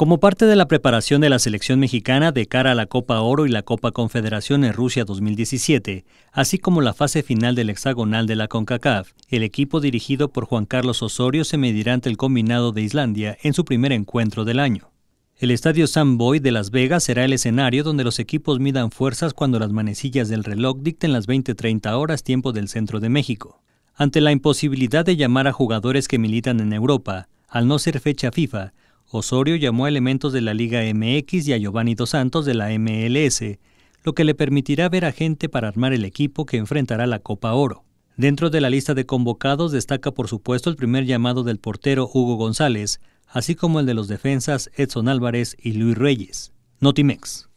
Como parte de la preparación de la selección mexicana de cara a la Copa Oro y la Copa Confederación en Rusia 2017, así como la fase final del hexagonal de la CONCACAF, el equipo dirigido por Juan Carlos Osorio se medirá ante el combinado de Islandia en su primer encuentro del año. El estadio San Boy de Las Vegas será el escenario donde los equipos midan fuerzas cuando las manecillas del reloj dicten las 20:30 horas tiempo del centro de México. Ante la imposibilidad de llamar a jugadores que militan en Europa, al no ser fecha FIFA, Osorio llamó a elementos de la Liga MX y a Giovanni Dos Santos de la MLS, lo que le permitirá ver a gente para armar el equipo que enfrentará la Copa Oro. Dentro de la lista de convocados destaca por supuesto el primer llamado del portero Hugo González, así como el de los defensas Edson Álvarez y Luis Reyes. Notimex.